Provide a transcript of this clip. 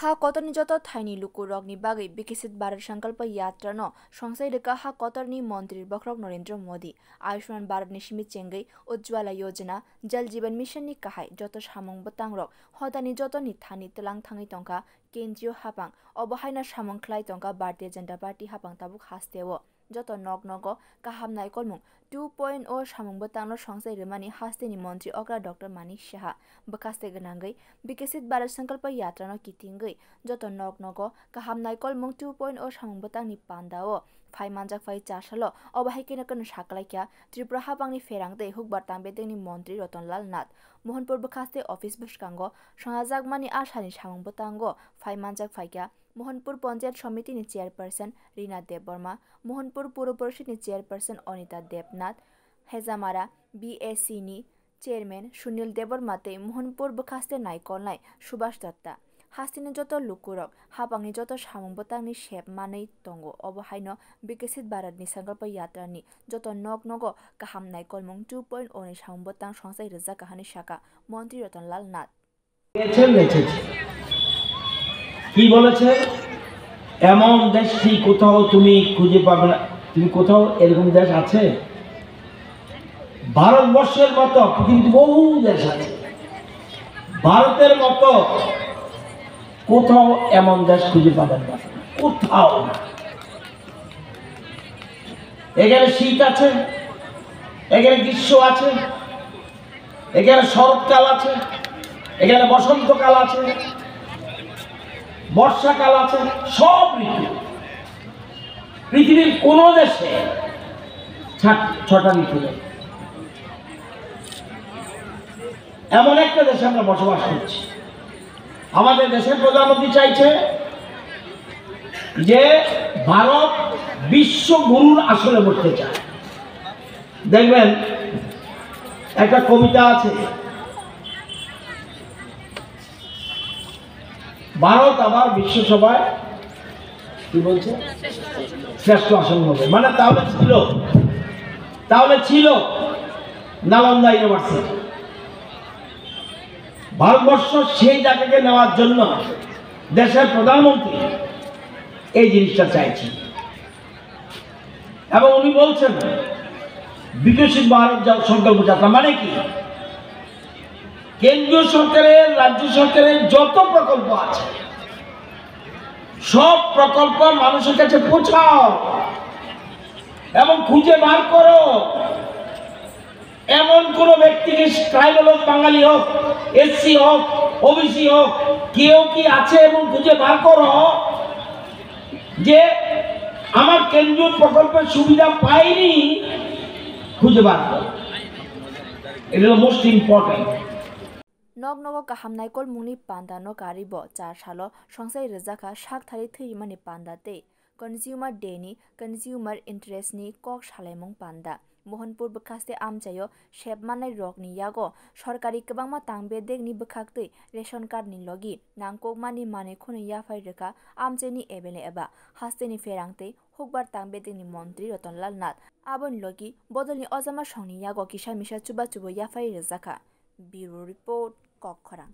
हा कतरनि जत थाइनि लुकु रगनि बागै विकसित भारत संकल्प यात्रा न संसाई रेखा हा कतरनि मन्त्री बखरक नरेन्द्र मोदी आयुष्मान भारत निसिमि चेंगै उज्ज्वला योजना जल जीवन मिशन नि काहाय जत सामं बतांग रक हदानि जत नि थानि तलां थाङै तंका केन्द्रीय हापां अबहायना सामं ख्लाय तंका भारतीय जनता पार्टी हापां ताबुक हास्तेव যত নগ নগ কাহাম নাই কলমুং টু পয়েন্ট ও সামুংব তাংন সংসাই রেমানি হাস্তিনি মন্ত্রী অগ্রা ডক্টর মানিক সাহা বকাস্তে গনাঙ্গই বিকশিত ভারত সংকল্প যাত্রানো কিতিঙ্গই যত নগ নগ কাহাম নাই কলমুং টু পয়েন্ট ও সামুংব তাংনি ও ফাই মানজাক ফাই চাষালো অবাহিকেন কোন সাকলাইকিয়া ত্রিপুরা হাবাংনি ফেরাংদে হুকবার তাংবেদেংনি মন্ত্রী রতনলাল নাথ মোহনপুর বকাস্তে অফিস বসকাঙ্গ সনাজাকমানি আশানি সামুংব তাঙ্গ ফাই মানজাক ফাইকিয়া মোহনপুর পঞ্চায়েত সমিতির চেয়ারপারসন রীনা দেববর্মা মোহনপুর পৌর পরিষদের চেয়ারপারসন অনিতা দেবনাথ হেজামারা বিএসিনি চেয়ারম্যান সুনীল দেববর্মাতে মোহনপুর বখাস্তে নাইকলনায় সুভাষ দত্তা হাস্তিনি যত লুকুরক হাবাংনি যত সামংবতাংনি শেপ মানেই তঙ্গ অবহাইন বিকশিত ভারতনি সংকল্প যাত্রানি যত নগ নগ কাহাম নাইকলমং টু পয়েন্ট ওনি সামংবতাং সংসাই রেজা কাহানি শাখা মন্ত্রী রতনলাল নাথ কি বলেছে এমন কি কোথাও তুমি খুঁজে পাবে না তুমি কোথাও এরকম দেশ আছে ভারতবর্ষের মতো কিন্তু বহু দেশ আছে ভারতের মতো কোথাও এমন দেশ খুঁজে পাবেন না কোথাও না এখানে শীত আছে এখানে গ্রীষ্ম আছে এখানে শরৎকাল আছে এখানে বসন্তকাল আছে বর্ষাকাল আছে সব ঋতু পৃথিবীর কোনো দেশে ছটা ঋতু নেই এমন একটা দেশে আমরা বসবাস করছি আমাদের দেশের প্রধানমন্ত্রী চাইছে যে ভারত বিশ্ব গুরুর আসলে বসতে চায় দেখবেন একটা কবিতা আছে ভারত আবার বিশ্বসভায় কি বলছে শ্রেষ্ঠ আসন হবে মানে তাহলে ছিল তাহলে ছিল নালন্দা ইউনিভার্সিটি ভারতবর্ষ সেই জায়গাকে নেওয়ার জন্য দেশের প্রধানমন্ত্রী এই জিনিসটা চাইছেন এবং উনি বলছেন বিকশিত ভারত সংকল্প যাত্রা মানে কি কেন্দ্রীয় সরকারের রাজ্য সরকারের যত প্রকল্প আছে সব প্রকল্প মানুষের কাছে পৌঁছাও এবং খুঁজে বার করো এমন কোন ব্যক্তিকে ট্রাইবাল হোক বাঙালি হোক এসসি হোক ওবিসি হোক কেউ কি আছে এবং খুঁজে বার করো যে আমার কেন্দ্রীয় প্রকল্পের সুবিধা পাইনি খুঁজে বার করো এটা মোস্ট ইম্পর্টেন্ট নগ নগ কাহাম নাইকল mungni পান্ডা নো কারিব চার সালো সংসাই রেজাকা shak থারি thiri mani panda te consumer day ni consumer interest ni kok shalaimung panda Mohanpur বখাস্তে আমচাইও সেব মানাই রক নি ইয়াগো সরকারি কবাংমা তাংবে দেখ নি বখাকতে রেশন কার্ড নি লগি নাংকক মানি মানে খুনে ইয়াফাই রেখা আমচে নি এবেলে এবা হাস্তে নি ফেরাংতে হুকবার তাংবে দেখ নি মন্ত্রী রতনলাল নাথ আবন লগি বদল নি অজামা সঙ্গে ইয়াগো কিসা মিশা চুবা চুবো ইয়াফাই রেজাখা ব্যুরো রিপোর্ট কক্ষরা